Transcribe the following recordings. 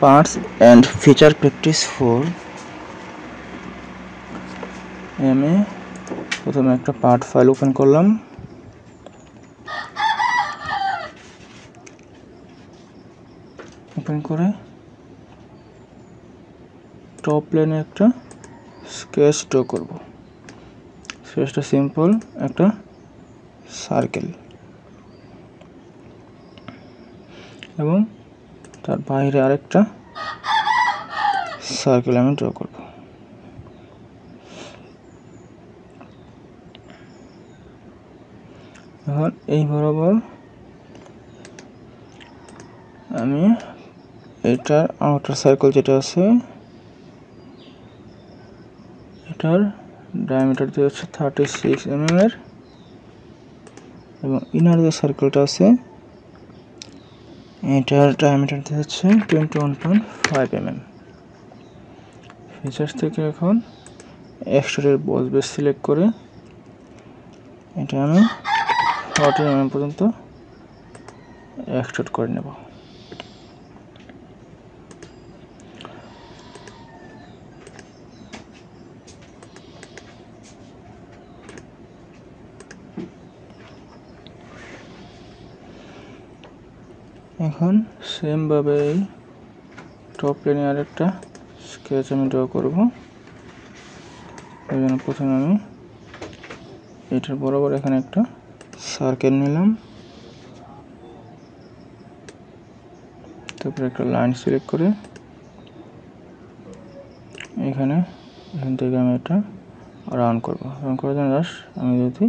parts and feature practice for এম প্রথমে একটা পার্ট ফাইল ওপেন করলাম ওপেন করে টপ প্লেনে একটা স্কেচ ড্র করব স্কেচটা সিম্পল একটা সার্কেল এবং তার বাইরে আরেকটা সার্কেল আমি ড্র করব এখন এই বরাবর আমি এটার আউটার সার্কেল যেটা আছে এটার ডায়ামিটার যে হচ্ছে থার্টি সিক্স এমএম এর এবং ইনার যে সার্কেলটা আছে এটার ডায়ামিটার হচ্ছে twenty one point five M M features থেকে এখন এক্সটোরের বল বেস সিলেক্ট করে এটা আমি ফর্টি এম mm পর্যন্ত এক্সটোর করে নেব এখন সেমভাবে এই টপ প্লেনে আরেকটা স্কেচ আমি ড্র করব ওই জন্য প্রথমে আমি এটার বরাবর এখানে একটা সার্কেল নিলাম তারপরে একটা লাইন সিলেক্ট করে এখানে এখান থেকে আমি এটা রাউন্ড করবো রাউন্ড করার জন্য আমি যদি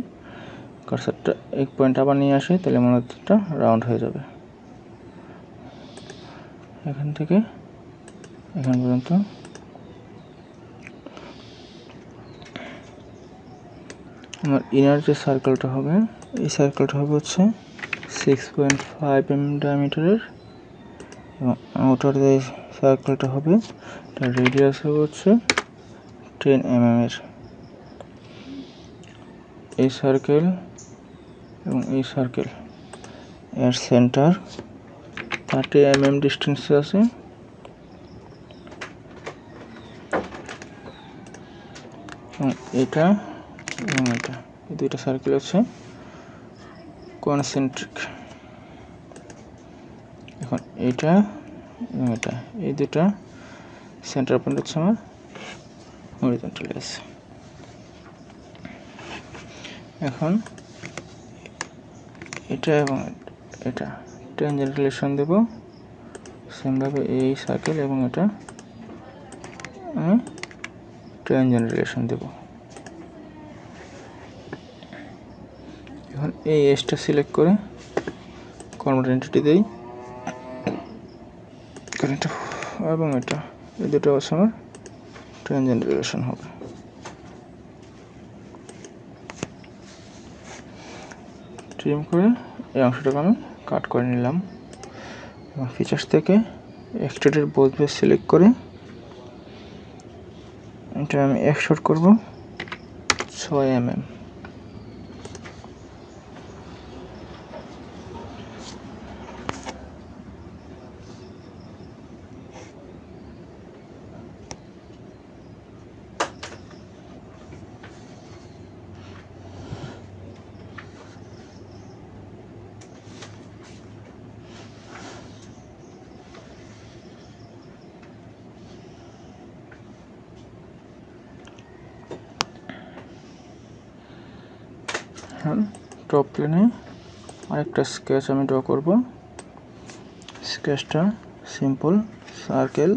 কারসারটা এক পয়েন্ট আবার নিয়ে আসি তাহলে মনে হচ্ছে রাউন্ড হয়ে যাবে এখান থেকে এখান পর্যন্ত আমার ইনার যে সার্কেলটা হবে এই সার্কেলটা হবে হচ্ছে সিক্স পয়েন্ট ফাইভ এম ডায়ামিটারের এবং আউটার যে সার্কেলটা হবে তার রেডিয়াস হবে হচ্ছে টেন এম এর এই সার্কেল এবং এই সার্কেল এর সেন্টার থার্টি এম এম ডিস্টেন্সে আছে এটা এবং এটা এই দুইটা সার্কেল আছে কনসেন্ট্রিক এখন এটা এবং এটা এই দুটা সেন্টার পয়েন্ট হচ্ছে আমার হরিজন্টালি আছে এখন এটা এবং এটা ট্যাঞ্জেন্ট রিলেশন দেবো সেমভাবে এই সার্কেল এবং এটা আমি ট্যাঞ্জেন্ট রিলেশন দেবো এখন এই এসটা সিলেক্ট করে কর্মটেন্টিটি দেই কারেন্ট এবং এটা এই দুটো অবশ্য আমার ট্যাঞ্জেন্ট রিলেশন হবে ট্রিম করে এই অংশটাকে আমি কাট করে নিলাম এবং ফিচার্স থেকে এক্সট্রেটের বোথ বেশ সিলেক্ট করে এটা আমি এক্সট করবো ছয় এম mm। এম টপ প্লেনে আরেকটা স্কেচ আমি ড্র করব স্কেচটা সিম্পল সার্কেল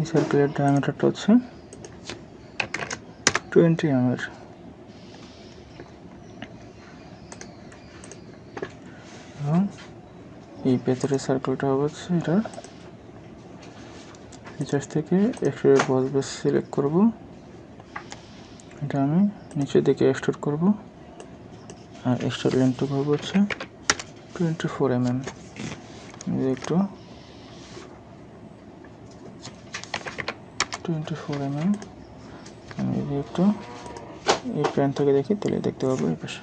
এই সার্কেলের ডায়ামিটারটা হচ্ছে টোয়েন্টি এমের এবং এই ভেতরের সার্কেলটা হচ্ছে এটা ফিচার্স থেকে এক্সট্রা বস বেস সিলেক্ট করব এটা আমি নিচে দিকে এক্সটোর করব আর এক্সট্রা লেন্থটা করব হচ্ছে টোয়েন্টি ফোর এমএম একটু টোয়েন্টি ফোর এম আমি যদি একটু এই প্যান্ট থেকে দেখি তাহলে দেখতে পাবো এই পাশে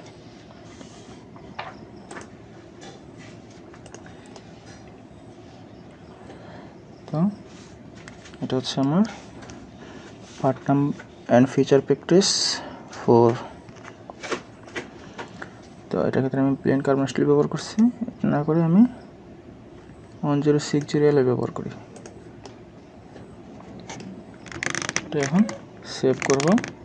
তো এটা হচ্ছে আমার পার্ট নাম অ্যান্ড ফিচার প্র্যাকটিস ফোর তো এটার ক্ষেত্রে আমি প্লেন কার্বন স্টিল ব্যবহার করছি না করে আমি one zero six zero L ব্যবহার করি তো এখন সেভ করবো